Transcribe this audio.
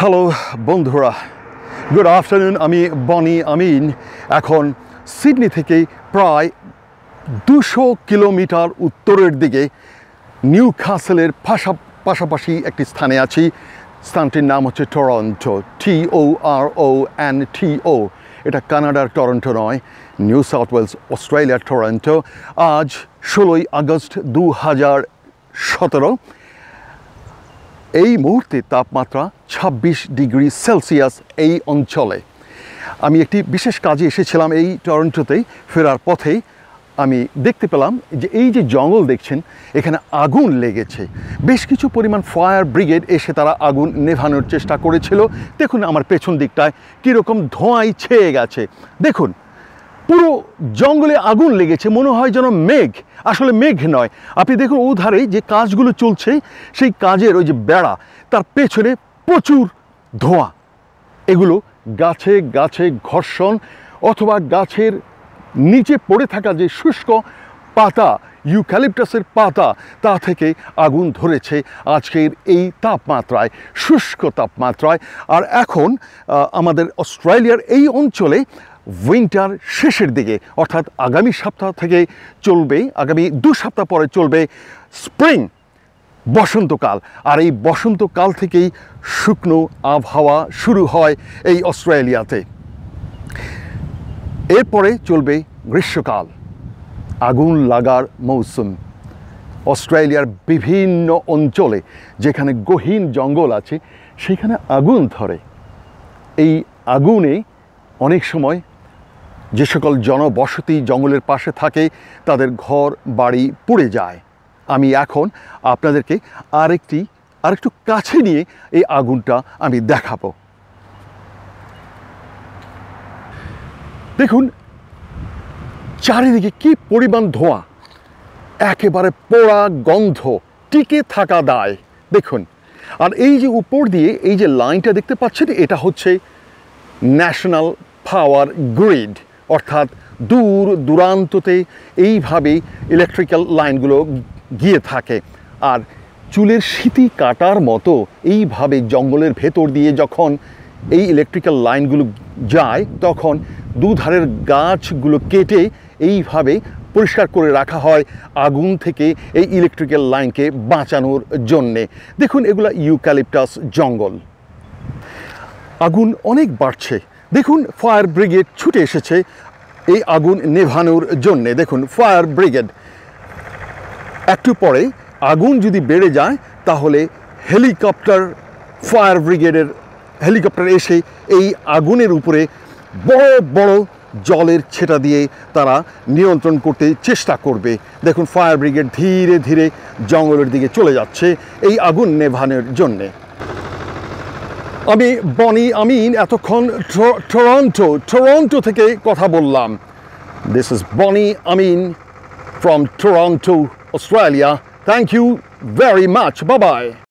hello বন্ধুরা good afternoon আমি বনি আমিন এখন সিডনি থেকে প্রায় দুশো কিলোমিটার উত্তরের দিকে নিউ খাসেলের পাশা পাশাপাশি একটি স্থানে আছি স্থানটির নাম হচ্ছে Toronto T O R O an টি ও এটা কানাডার টরন্টো নয় নিউ সাউথ ওয়েলস অস্ট্রেলিয়ার টরন্টো আজ ষোলোই আগস্ট দু হাজার সতেরো এই মুহূর্তে তাপমাত্রা ২৬ ডিগ্রি সেলসিয়াস এই অঞ্চলে আমি একটি বিশেষ কাজে এসেছিলাম এই টরন্টোতেই ফেরার পথেই আমি দেখতে পেলাম যে এই যে জঙ্গল দেখছেন এখানে আগুন লেগেছে বেশ কিছু পরিমাণ ফায়ার ব্রিগেড এসে তারা আগুন নেভানোর চেষ্টা করেছিল দেখুন আমার পেছন দিকটায় কীরকম ধোঁয়াই ছেয়ে গেছে দেখুন পুরো জঙ্গলে আগুন লেগেছে মনে হয় যেন মেঘ আসলে মেঘ নয় আপনি দেখুন ওধারে যে কাজগুলো চলছে সেই কাজের ওই যে বেড়া তার পেছনে প্রচুর ধোঁয়া এগুলো গাছে গাছে ঘর্ষণ অথবা গাছের নিচে পড়ে থাকা যে শুষ্ক পাতা ইউক্যালিপটাসের পাতা তা থেকে আগুন ধরেছে আজকের এই তাপমাত্রায় শুষ্ক তাপমাত্রায় আর এখন আমাদের অস্ট্রেলিয়ার এই অঞ্চলে উইন্টার শেষের দিকে অর্থাৎ আগামী সপ্তাহ থেকে চলবে আগামী দু সপ্তাহ পরে চলবে স্প্রিং বসন্তকাল আর এই বসন্তকাল থেকেই শুকনো আবহাওয়া শুরু হয় এই অস্ট্রেলিয়াতে এরপরে চলবে গ্রীষ্মকাল আগুন লাগার মৌসুম অস্ট্রেলিয়ার বিভিন্ন অঞ্চলে যেখানে গহীন জঙ্গল আছে সেখানে আগুন ধরে এই আগুনে অনেক সময় যে সকল জনবসতি জঙ্গলের পাশে থাকে তাদের ঘর বাড়ি পুড়ে যায় আমি এখন আপনাদেরকে আরেকটি আরেকটু কাছে নিয়ে এই আগুনটা আমি দেখাবো দেখুন চারিদিকে কি পরিমাণ ধোঁয়া একেবারে পোড়া গন্ধ টিকে থাকা দায় দেখুন আর এই যে উপর দিয়ে এই যে লাইনটা দেখতে পাচ্ছেন এটা হচ্ছে ন্যাশনাল পাওয়ার গ্রিড অর্থাৎ দূর দূরান্ততে এইভাবেই ইলেকট্রিক্যাল লাইনগুলো গিয়ে থাকে আর চুলের স্মৃতি কাটার মতো এইভাবে জঙ্গলের ভেতর দিয়ে যখন এই ইলেকট্রিক্যাল লাইনগুলো যায় তখন দুধারের গাছগুলো কেটে এইভাবে পরিষ্কার করে রাখা হয় আগুন থেকে এই ইলেকট্রিক্যাল লাইনকে বাঁচানোর জন্যে দেখুন এগুলা ইউক্যালিপটাস জঙ্গল আগুন অনেক বাড়ছে দেখুন ফায়ার ব্রিগেড ছুটে এসেছে এই আগুন নেভানোর জন্যে দেখুন ফায়ার ব্রিগেড একটু পরে আগুন যদি বেড়ে যায় তাহলে হেলিকপ্টার ফায়ার ব্রিগেডের হেলিকপ্টার এসে এই আগুনের উপরে বড় বড় জলের ছেটা দিয়ে তারা নিয়ন্ত্রণ করতে চেষ্টা করবে দেখুন ফায়ার ব্রিগেড ধীরে ধীরে জঙ্গলের দিকে চলে যাচ্ছে এই আগুন নেভানোর জন্যে আমি বনি আমিন এতক্ষণ টরন্টো টরন্টো থেকে কথা বললাম this is Boni Amin from Toronto Australia thank you very much বাবাই